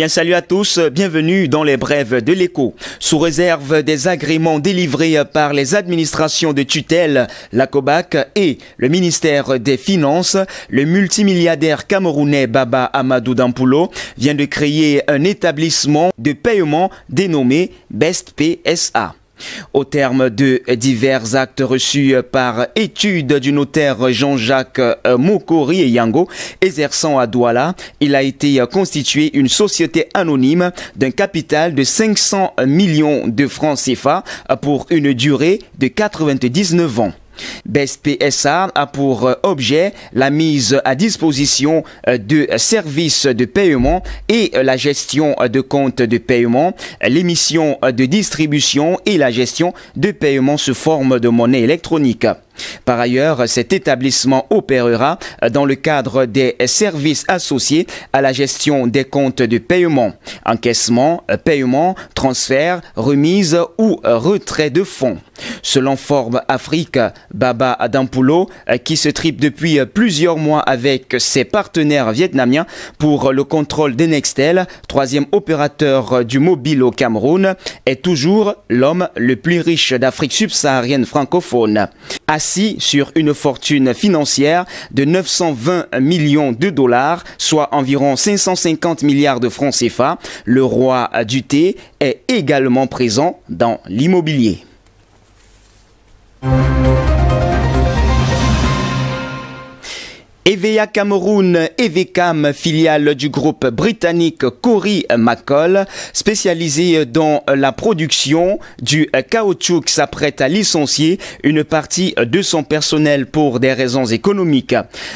Bien, salut à tous, bienvenue dans les brèves de l'écho. Sous réserve des agréments délivrés par les administrations de tutelle, la COBAC et le ministère des Finances, le multimilliardaire camerounais Baba Amadou Dampoulo vient de créer un établissement de paiement dénommé BEST PSA. Au terme de divers actes reçus par étude du notaire Jean-Jacques euh, Mokori et Yango, exerçant à Douala, il a été constitué une société anonyme d'un capital de 500 millions de francs CFA pour une durée de 99 ans. BESPSA a pour euh, objet la mise à disposition euh, de services de paiement et euh, la gestion de comptes de paiement, l'émission de distribution et la gestion de paiement sous forme de monnaie électronique. Par ailleurs, cet établissement opérera dans le cadre des services associés à la gestion des comptes de paiement, encaissement, paiement, transfert, remise ou retrait de fonds. Selon Forbes, Afrique, Baba Adampulo, euh, qui se tripe depuis euh, plusieurs mois avec ses partenaires vietnamiens pour le contrôle d'Enextel, troisième opérateur euh, du mobile au Cameroun, est toujours l'homme le plus riche d'Afrique subsaharienne francophone. Assis sur une fortune financière de 920 millions de dollars, soit environ 550 milliards de francs CFA, le roi du thé est également présent dans l'immobilier. EVEA Cameroun, EVECAM, filiale du groupe britannique Cory McCall, spécialisée dans la production du caoutchouc, s'apprête à licencier une partie de son personnel pour des raisons économiques.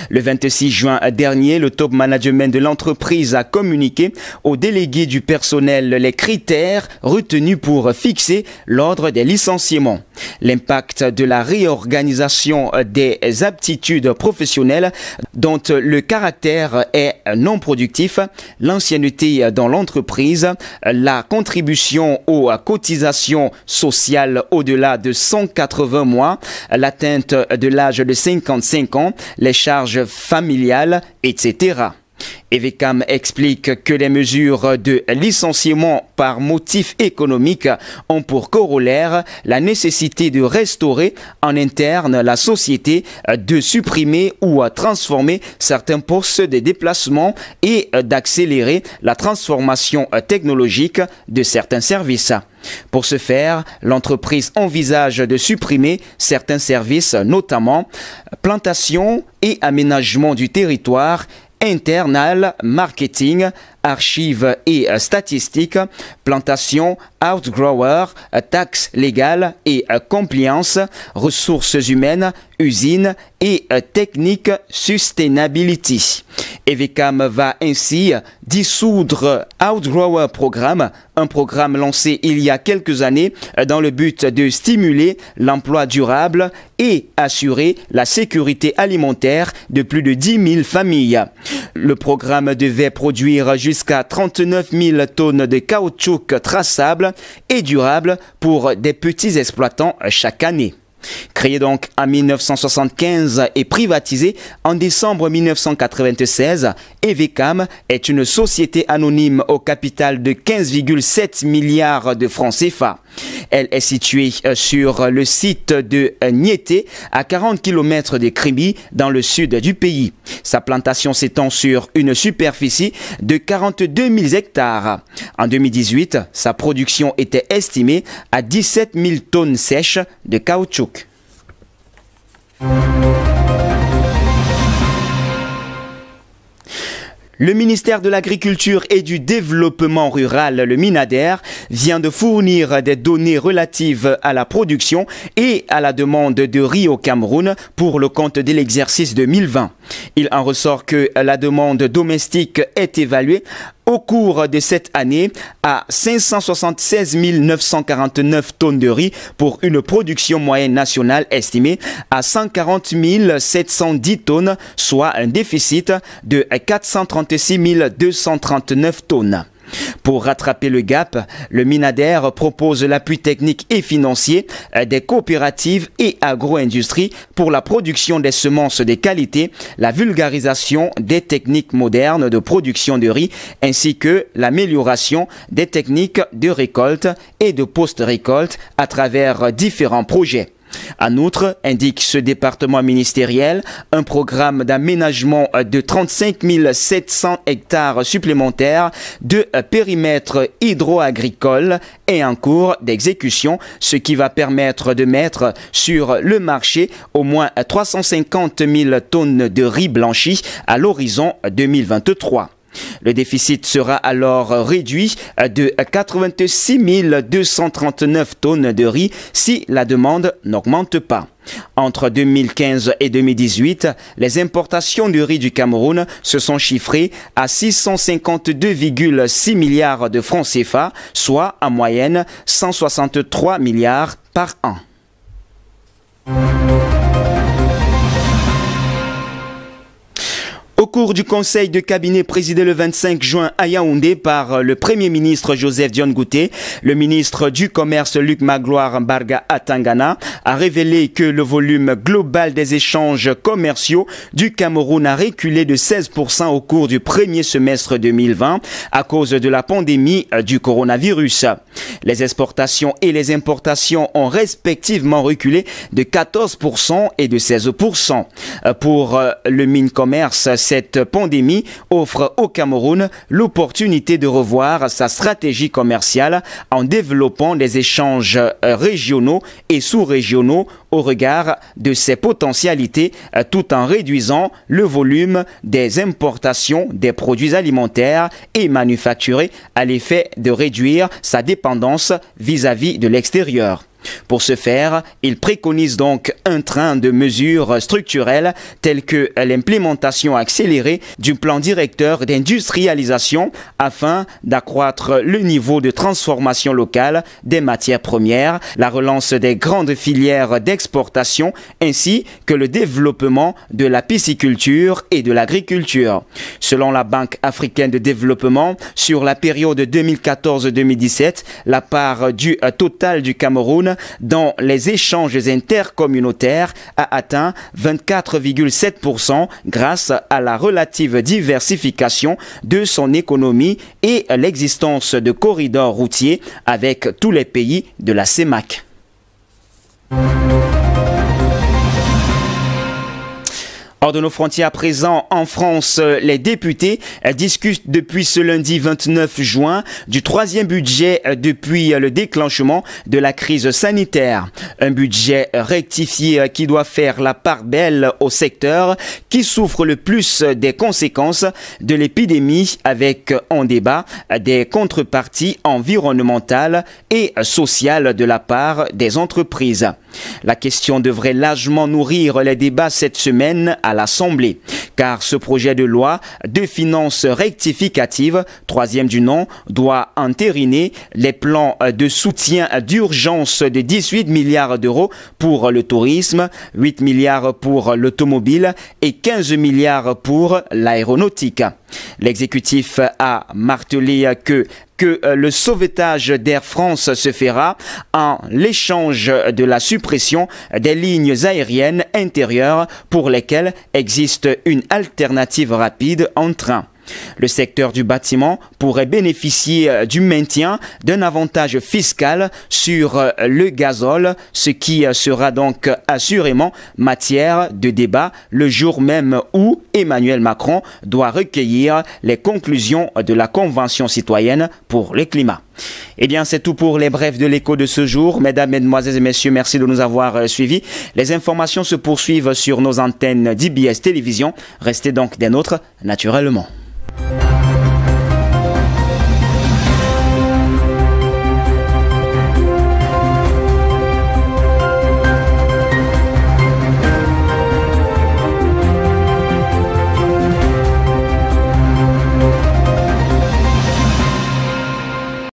Le 26 juin dernier, le top management de l'entreprise a communiqué aux délégués du personnel les critères retenus pour fixer l'ordre des licenciements. L'impact de la réorganisation des aptitudes professionnelles dont le caractère est non productif, l'ancienneté dans l'entreprise, la contribution aux cotisations sociales au-delà de 180 mois, l'atteinte de l'âge de 55 ans, les charges familiales, etc. Evecam explique que les mesures de licenciement par motif économique ont pour corollaire la nécessité de restaurer en interne la société, de supprimer ou transformer certains postes de déplacement et d'accélérer la transformation technologique de certains services. Pour ce faire, l'entreprise envisage de supprimer certains services, notamment plantation et aménagement du territoire, internal marketing archives et statistiques, plantations, outgrower, taxes légales et compliance, ressources humaines, usines et techniques sustainability. EVCAM va ainsi dissoudre Outgrower Programme, un programme lancé il y a quelques années dans le but de stimuler l'emploi durable et assurer la sécurité alimentaire de plus de 10 000 familles. Le programme devait produire jusqu'à 39 000 tonnes de caoutchouc traçable et durable pour des petits exploitants chaque année. Créée donc en 1975 et privatisé en décembre 1996, Evcam est une société anonyme au capital de 15,7 milliards de francs CFA. Elle est située euh, sur le site de euh, Niété, à 40 km de Krimi, dans le sud du pays. Sa plantation s'étend sur une superficie de 42 000 hectares. En 2018, sa production était estimée à 17 000 tonnes sèches de caoutchouc. Le ministère de l'Agriculture et du Développement Rural, le Minader, vient de fournir des données relatives à la production et à la demande de riz au Cameroun pour le compte de l'exercice 2020. Il en ressort que la demande domestique est évaluée au cours de cette année à 576 949 tonnes de riz pour une production moyenne nationale estimée à 140 710 tonnes, soit un déficit de 436 239 tonnes. Pour rattraper le gap, le Minader propose l'appui technique et financier des coopératives et agro-industries pour la production des semences de qualité, la vulgarisation des techniques modernes de production de riz ainsi que l'amélioration des techniques de récolte et de post-récolte à travers différents projets. En outre, indique ce département ministériel, un programme d'aménagement de 35 700 hectares supplémentaires de périmètre hydro-agricole est en cours d'exécution, ce qui va permettre de mettre sur le marché au moins 350 000 tonnes de riz blanchi à l'horizon 2023. Le déficit sera alors réduit de 86 239 tonnes de riz si la demande n'augmente pas. Entre 2015 et 2018, les importations de riz du Cameroun se sont chiffrées à 652,6 milliards de francs CFA, soit en moyenne 163 milliards par an. cours du conseil de cabinet présidé le 25 juin à Yaoundé par euh, le Premier ministre Joseph Dion le ministre du Commerce Luc Magloire Barga Atangana a révélé que le volume global des échanges commerciaux du Cameroun a reculé de 16% au cours du premier semestre 2020 à cause de la pandémie euh, du coronavirus. Les exportations et les importations ont respectivement reculé de 14% et de 16%. Pour euh, le mine commerce, cette cette pandémie offre au Cameroun l'opportunité de revoir sa stratégie commerciale en développant des échanges euh, régionaux et sous-régionaux au regard de ses potentialités euh, tout en réduisant le volume des importations des produits alimentaires et manufacturés à l'effet de réduire sa dépendance vis-à-vis -vis de l'extérieur. Pour ce faire, il préconise donc un train de mesures structurelles telles que l'implémentation accélérée du plan directeur d'industrialisation afin d'accroître le niveau de transformation locale des matières premières, la relance des grandes filières d'exportation ainsi que le développement de la pisciculture et de l'agriculture. Selon la Banque africaine de développement, sur la période 2014-2017, la part du total du Cameroun dans les échanges intercommunautaires a atteint 24,7% grâce à la relative diversification de son économie et l'existence de corridors routiers avec tous les pays de la CEMAC. Hors de nos frontières à présent, en France, euh, les députés euh, discutent depuis ce lundi 29 juin du troisième budget euh, depuis le déclenchement de la crise sanitaire. Un budget rectifié qui doit faire la part belle au secteur qui souffre le plus des conséquences de l'épidémie avec en débat des contreparties environnementales et sociales de la part des entreprises. La question devrait largement nourrir les débats cette semaine à l'Assemblée, car ce projet de loi de finances rectificatives, troisième du nom, doit entériner les plans de soutien d'urgence de 18 milliards d'euros pour le tourisme, 8 milliards pour l'automobile et 15 milliards pour l'aéronautique. L'exécutif a martelé que que euh, le sauvetage d'Air France se fera en l'échange de la suppression des lignes aériennes intérieures pour lesquelles existe une alternative rapide en train. Le secteur du bâtiment pourrait bénéficier euh, du maintien d'un avantage fiscal sur euh, le gazole, ce qui euh, sera donc assurément matière de débat le jour même où Emmanuel Macron doit recueillir les conclusions de la Convention citoyenne pour le climat. Eh bien, c'est tout pour les brefs de l'écho de ce jour. Mesdames, Mesdemoiselles et Messieurs, merci de nous avoir suivis. Les informations se poursuivent sur nos antennes d'IBS Télévision. Restez donc des nôtres, naturellement.